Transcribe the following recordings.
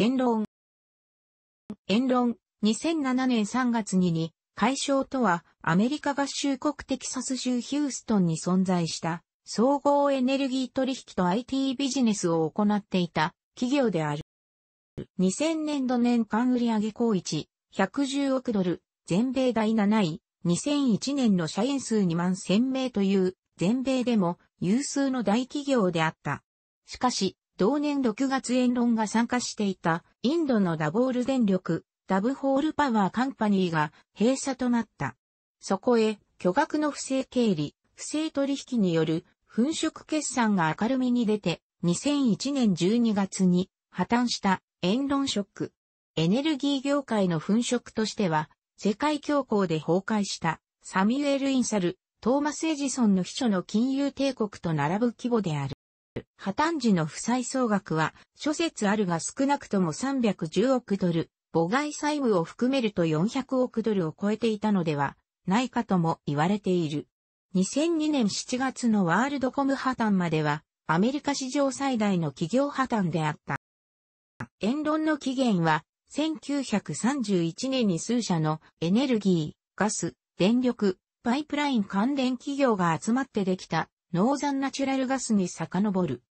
言論。言論、2007年3月にに、解消とは、アメリカ合衆国テキサス州ヒューストンに存在した、総合エネルギー取引と IT ビジネスを行っていた企業である。2000年度年間売上高1、110億ドル、全米第7位、2001年の社員数2万1000名という、全米でも有数の大企業であった。しかし、同年6月エンロンが参加していたインドのダボール電力、ダブホールパワーカンパニーが閉鎖となった。そこへ巨額の不正経理、不正取引による粉飾決算が明るみに出て2001年12月に破綻したエンロンショック。エネルギー業界の粉飾としては世界恐慌で崩壊したサミュエル・インサル、トーマス・エジソンの秘書の金融帝国と並ぶ規模である。破綻時の負債総額は、諸説あるが少なくとも310億ドル、母外債務を含めると400億ドルを超えていたのではないかとも言われている。2002年7月のワールドコム破綻までは、アメリカ史上最大の企業破綻であった。言論の起源は、1931年に数社のエネルギー、ガス、電力、パイプライン関連企業が集まってできたノーザンナチュラルガスに遡る。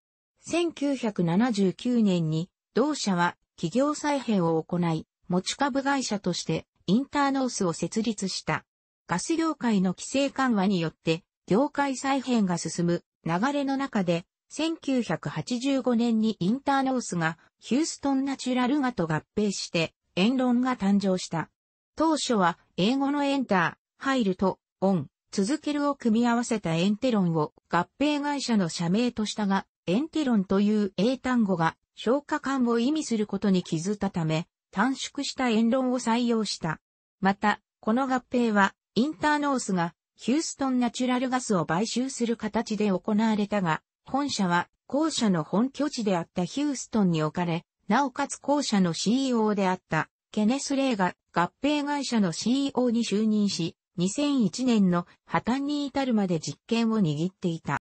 1979年に、同社は企業再編を行い、持ち株会社としてインターノースを設立した。ガス業界の規制緩和によって、業界再編が進む流れの中で、1985年にインターノースがヒューストンナチュラルガと合併して、エンロンが誕生した。当初は英語のエンター、入ると、オン、続けるを組み合わせたエンテロンを合併会社の社名としたが、エンテロンという英単語が消化管を意味することに気づいたため、短縮したエンロンを採用した。また、この合併は、インターノースがヒューストンナチュラルガスを買収する形で行われたが、本社は後者の本拠地であったヒューストンに置かれ、なおかつ後者の CEO であったケネス・レイが合併会社の CEO に就任し、2001年の破綻に至るまで実権を握っていた。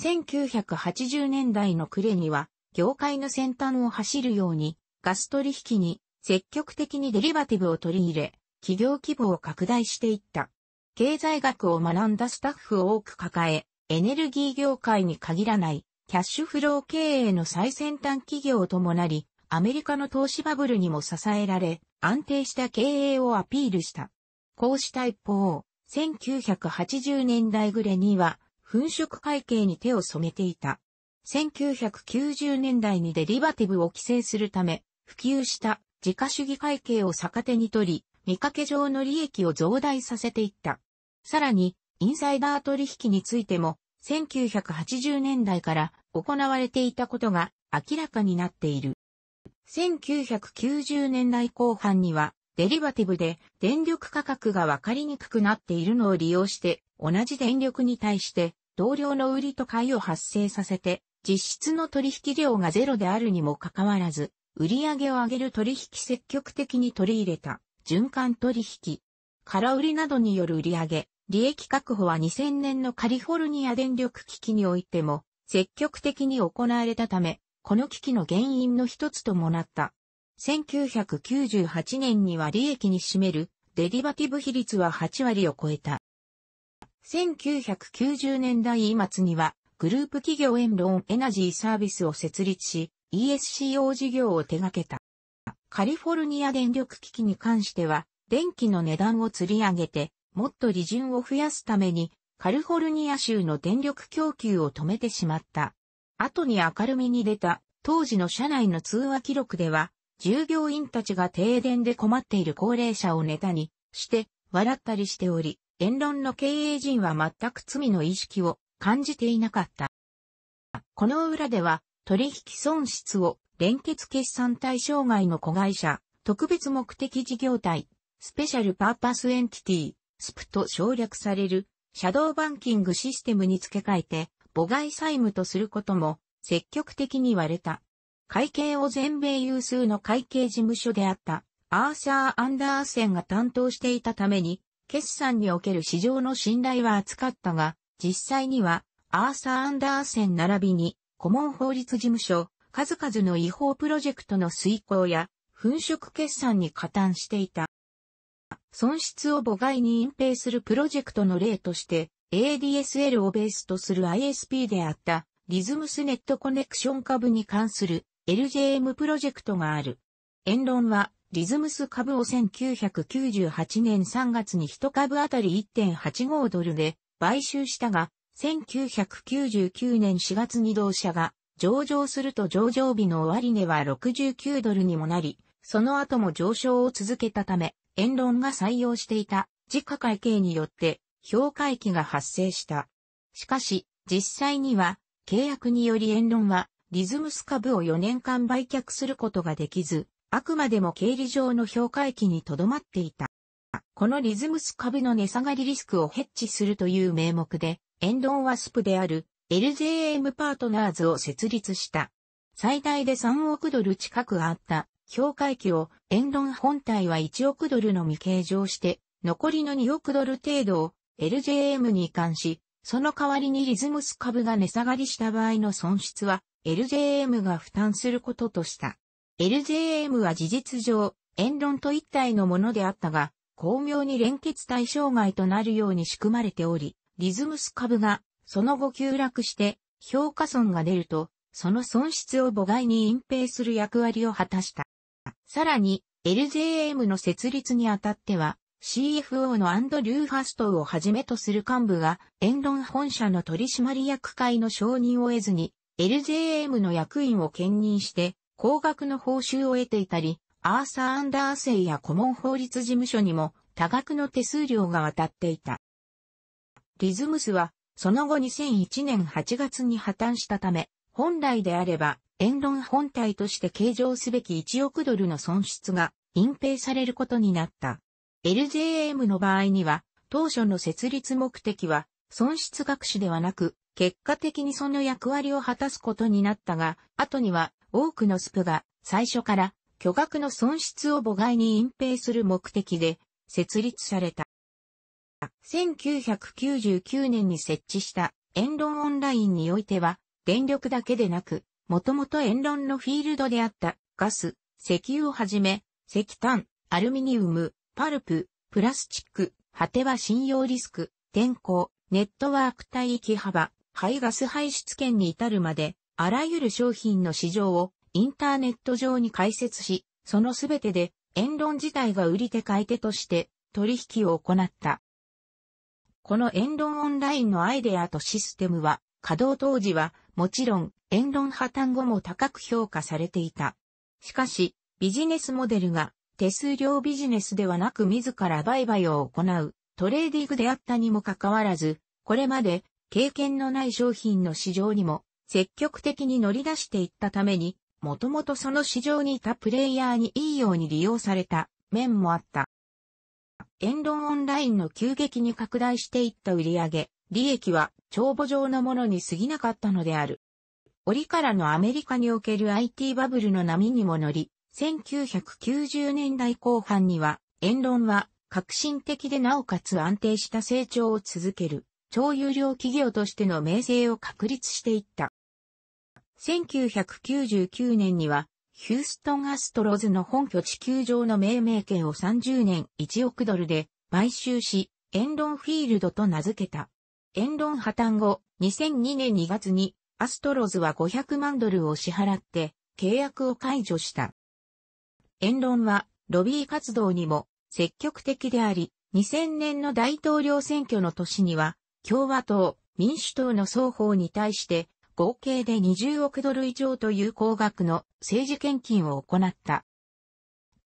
1980年代の暮れには、業界の先端を走るように、ガス取引に積極的にデリバティブを取り入れ、企業規模を拡大していった。経済学を学んだスタッフを多く抱え、エネルギー業界に限らない、キャッシュフロー経営の最先端企業ともなり、アメリカの投資バブルにも支えられ、安定した経営をアピールした。こうした一方、1980年代暮れには、粉飾会計に手を染めていた。1990年代にデリバティブを規制するため、普及した自家主義会計を逆手に取り、見かけ上の利益を増大させていった。さらに、インサイダー取引についても、1980年代から行われていたことが明らかになっている。1990年代後半には、デリバティブで電力価格がわかりにくくなっているのを利用して同じ電力に対して同量の売りと買いを発生させて実質の取引量がゼロであるにもかかわらず売り上げを上げる取引積極的に取り入れた循環取引。空売りなどによる売り上げ、利益確保は2000年のカリフォルニア電力危機においても積極的に行われたため、この危機の原因の一つともなった。1998年には利益に占めるデリバティブ比率は8割を超えた。1990年代末にはグループ企業エンロンエナジーサービスを設立し ESCO 事業を手掛けた。カリフォルニア電力危機に関しては電気の値段を釣り上げてもっと利潤を増やすためにカリフォルニア州の電力供給を止めてしまった。後に明るみに出た当時の社内の通話記録では従業員たちが停電で困っている高齢者をネタにして、笑ったりしており、言論の経営陣は全く罪の意識を感じていなかった。この裏では、取引損失を連結決算対象外の子会社、特別目的事業体、スペシャルパーパスエンティティ、スプと省略される、シャドーバンキングシステムに付け替えて、母外債務とすることも積極的に割れた。会計を全米有数の会計事務所であったアーサー・アンダーセンが担当していたために、決算における市場の信頼は厚かったが、実際にはアーサー・アンダーセン並びに、顧問法律事務所、数々の違法プロジェクトの遂行や、粉飾決算に加担していた。損失を母外に隠蔽するプロジェクトの例として、ADSL をベースとする ISP であった、リズムスネットコネクション株に関する LJM プロジェクトがある。エンロンは、リズムス株を1998年3月に1株あたり1.85ドルで買収したが、1999年4月に同社が上場すると上場日の終値は69ドルにもなり、その後も上昇を続けたため、エンロンが採用していた自家会計によって評価益が発生した。しかし、実際には契約によりエンロンはリズムス株を4年間売却することができず、あくまでも経理上の評価益にとどまっていた。このリズムス株の値下がりリスクをヘッジするという名目で、エンドンワスプである LJM パートナーズを設立した。最大で3億ドル近くあった評価益をエンドン本体は1億ドルのみ計上して、残りの2億ドル程度を LJM に移管し、その代わりにリズムス株が値下がりした場合の損失は LJM が負担することとした。LJM は事実上、円論と一体のものであったが、巧妙に連結対象外となるように仕組まれており、リズムス株が、その後急落して、評価損が出ると、その損失を母外に隠蔽する役割を果たした。さらに、LJM の設立にあたっては、CFO のアンドリュー・ファストをはじめとする幹部が、円論本社の取締役会の承認を得ずに、LJM の役員を兼任して、高額の報酬を得ていたり、アーサー・アンダーセイや顧問法律事務所にも多額の手数料が渡っていた。リズムスは、その後2001年8月に破綻したため、本来であれば、言論本体として計上すべき1億ドルの損失が隠蔽されることになった。LJM の場合には、当初の設立目的は、損失隠しではなく、結果的にその役割を果たすことになったが、後には多くのスプが最初から巨額の損失を母外に隠蔽する目的で設立された。1999年に設置したエンロンオンラインにおいては、電力だけでなく、もともとエンロンのフィールドであったガス、石油をはじめ、石炭、アルミニウム、パルプ、プラスチック、果ては信用リスク、天候、ネットワーク帯域幅、排ガス排出権に至るまで、あらゆる商品の市場をインターネット上に開設し、そのすべてで、エンロン自体が売り手買い手として取引を行った。このエンロンオンラインのアイデアとシステムは、稼働当時は、もちろん、エンロン破綻後も高く評価されていた。しかし、ビジネスモデルが、手数料ビジネスではなく自ら売買を行う、トレーディングであったにもかかわらず、これまで経験のない商品の市場にも積極的に乗り出していったために、もともとその市場にいたプレイヤーにいいように利用された面もあった。言論オンラインの急激に拡大していった売上、利益は帳簿上のものに過ぎなかったのである。折からのアメリカにおける IT バブルの波にも乗り、1990年代後半には、言論は革新的でなおかつ安定した成長を続ける。超有料企業としての名声を確立していった。1999年には、ヒューストンアストロズの本拠地球場の命名権を30年1億ドルで買収し、エンロンフィールドと名付けた。エンロン破綻後、2002年2月にアストロズは500万ドルを支払って契約を解除した。エンロンはロビー活動にも積極的であり、2000年の大統領選挙の年には共和党、民主党の双方に対して合計で20億ドル以上という高額の政治献金を行った。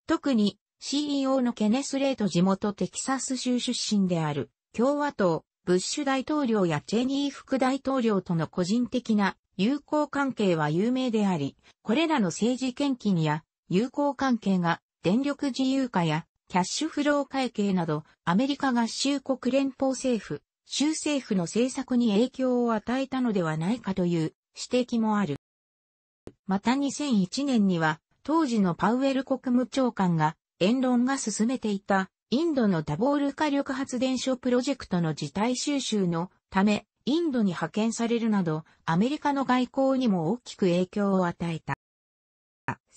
特に CEO のケネス・レイト地元テキサス州出身である共和党、ブッシュ大統領やチェニー副大統領との個人的な友好関係は有名であり、これらの政治献金や友好関係が電力自由化やキャッシュフロー会計などアメリカ合衆国連邦政府州政府の政策に影響を与えたのではないかという指摘もある。また2001年には、当時のパウエル国務長官が、言論が進めていた、インドのダボール火力発電所プロジェクトの事態収集のため、インドに派遣されるなど、アメリカの外交にも大きく影響を与えた。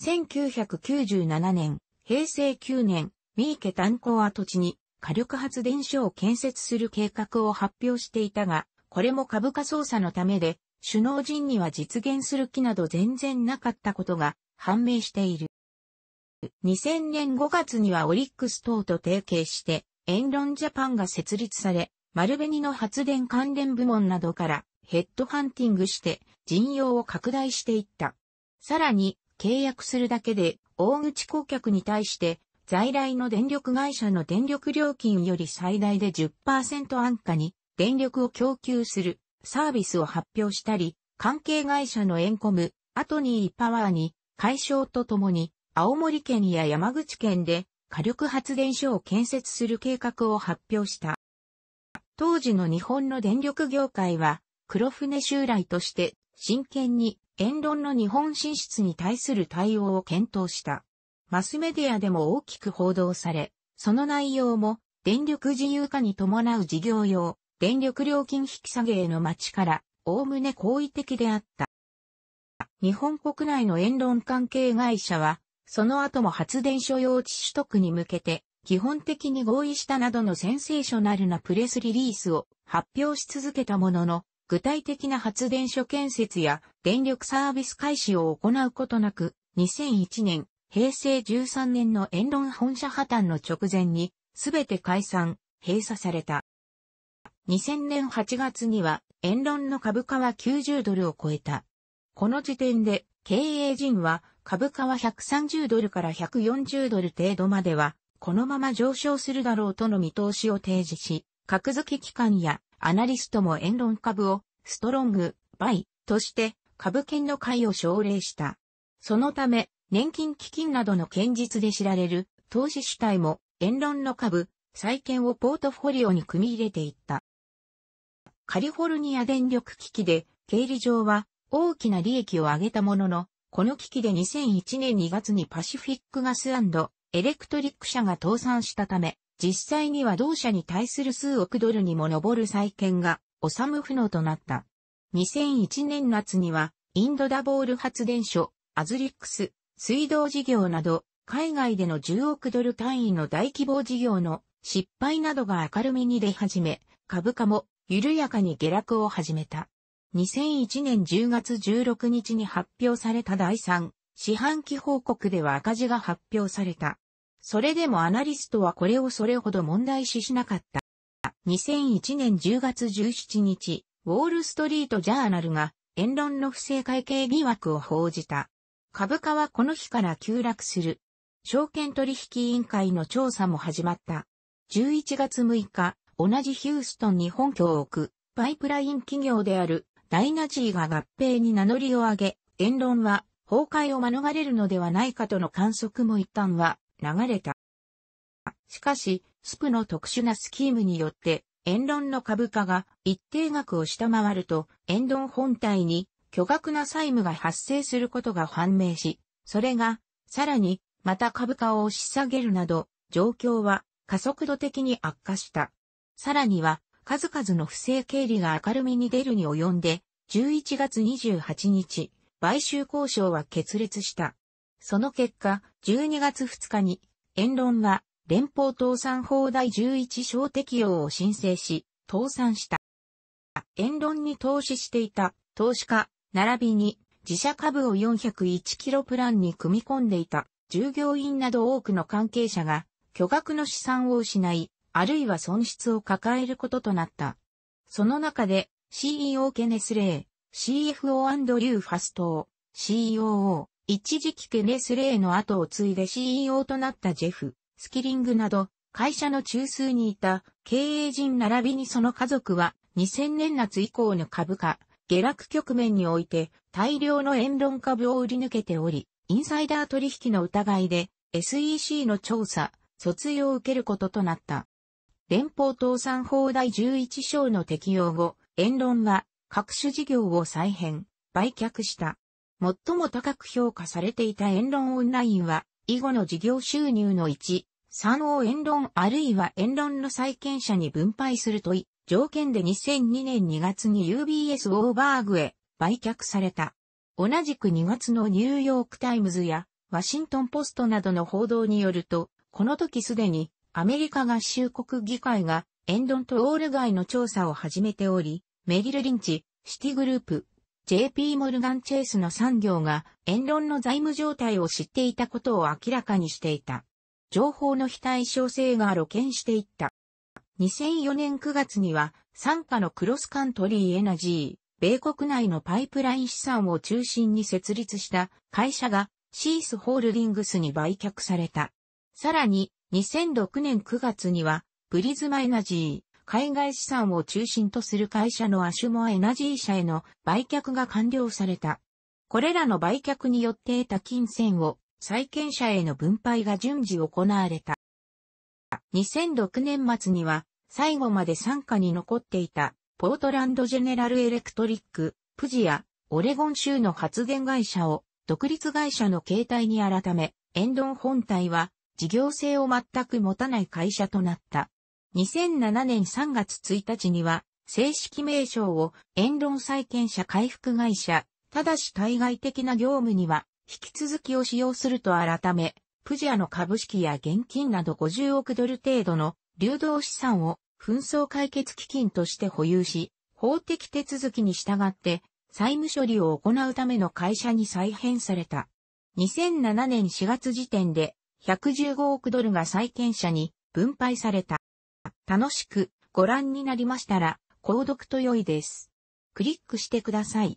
1997年、平成9年、三池炭鉱跡地に火力発電所を建設する計画を発表していたが、これも株価操作のためで、首脳陣には実現する気など全然なかったことが判明している。2000年5月にはオリックス等と提携して、エンロンジャパンが設立され、丸紅の発電関連部門などからヘッドハンティングして陣容を拡大していった。さらに、契約するだけで大口顧客に対して在来の電力会社の電力料金より最大で10%安価に電力を供給するサービスを発表したり、関係会社のエンコム、アトニーパワーに解消とともに、青森県や山口県で火力発電所を建設する計画を発表した。当時の日本の電力業界は、黒船襲来として真剣に沿論の日本進出に対する対応を検討した。マスメディアでも大きく報道され、その内容も電力自由化に伴う事業用、電力料金引き下げへの町から、おおむね好意的であった。日本国内の言論関係会社は、その後も発電所用地取得に向けて、基本的に合意したなどのセンセーショナルなプレスリリースを発表し続けたものの、具体的な発電所建設や電力サービス開始を行うことなく、2001年平成13年の円論本社破綻の直前に、すべて解散、閉鎖された。2000年8月には、円論の株価は90ドルを超えた。この時点で、経営陣は、株価は130ドルから140ドル程度までは、このまま上昇するだろうとの見通しを提示し、格付け機関やアナリストも円論株をストロング、バイとして株券の買いを奨励した。そのため、年金基金などの堅実で知られる投資主体も、円論の株、債券をポートフォリオに組み入れていった。カリフォルニア電力危機で、経理上は大きな利益を上げたものの、この危機で2001年2月にパシフィックガスエレクトリック社が倒産したため、実際には同社に対する数億ドルにも上る債権が、収む不能となった。2001年夏には、インドダボール発電所、アズリックス、水道事業など、海外での10億ドル単位の大規模事業の失敗などが明るみに出始め、株価も緩やかに下落を始めた。2001年10月16日に発表された第3四半期報告では赤字が発表された。それでもアナリストはこれをそれほど問題視しなかった。2001年10月17日、ウォールストリートジャーナルが、言論の不正会計疑惑を報じた。株価はこの日から急落する。証券取引委員会の調査も始まった。11月6日、同じヒューストンに本拠を置く、パイプライン企業であるダイナジーが合併に名乗りを上げ、言論は崩壊を免れるのではないかとの観測も一旦は流れた。しかし、スプの特殊なスキームによって、エンロンの株価が一定額を下回ると、エンロン本体に巨額な債務が発生することが判明し、それが、さらに、また株価を押し下げるなど、状況は加速度的に悪化した。さらには、数々の不正経理が明るみに出るに及んで、11月28日、買収交渉は決裂した。その結果、12月2日に、エ論は連邦倒産法第11章適用を申請し、倒産した。エ論に投資していた投資家並びに自社株を401キロプランに組み込んでいた従業員など多くの関係者が巨額の資産を失い、あるいは損失を抱えることとなった。その中で CEO ケネス・レイ、CFO アンドリュー・ファストー、COO、一時期ケネス・レイの後を継いで CEO となったジェフ、スキリングなど会社の中枢にいた経営陣並びにその家族は2000年夏以降の株価、下落局面において大量の円論株を売り抜けており、インサイダー取引の疑いで SEC の調査、訴追を受けることとなった。連邦倒産法第11章の適用後、円論は各種事業を再編、売却した。最も高く評価されていた円論オンラインは、以後の事業収入の1、3を円論あるいは円論の債権者に分配するとい条件で2002年2月に UBS オーバーグへ売却された。同じく2月のニューヨークタイムズやワシントンポストなどの報道によると、この時すでにアメリカ合衆国議会がエンドンとオール街の調査を始めており、メリル・リンチ、シティグループ、JP モルガン・チェイスの産業が、エンロンの財務状態を知っていたことを明らかにしていた。情報の非対称性が露見していった。2004年9月には、傘下のクロスカントリーエナジー、米国内のパイプライン資産を中心に設立した会社がシースホールディングスに売却された。さらに、2006年9月には、プリズマエナジー、海外資産を中心とする会社のアシュモアエナジー社への売却が完了された。これらの売却によって得た金銭を債権者への分配が順次行われた。2006年末には最後まで参加に残っていたポートランドジェネラルエレクトリック、プジやオレゴン州の発電会社を独立会社の形態に改め、エンドン本体は事業性を全く持たない会社となった。2007年3月1日には正式名称をエンドン債権者回復会社、ただし対外的な業務には引き続きを使用すると改め、プジアの株式や現金など50億ドル程度の流動資産を紛争解決基金として保有し、法的手続きに従って債務処理を行うための会社に再編された。2007年4月時点で115億ドルが債権者に分配された。楽しくご覧になりましたら、購読と良いです。クリックしてください。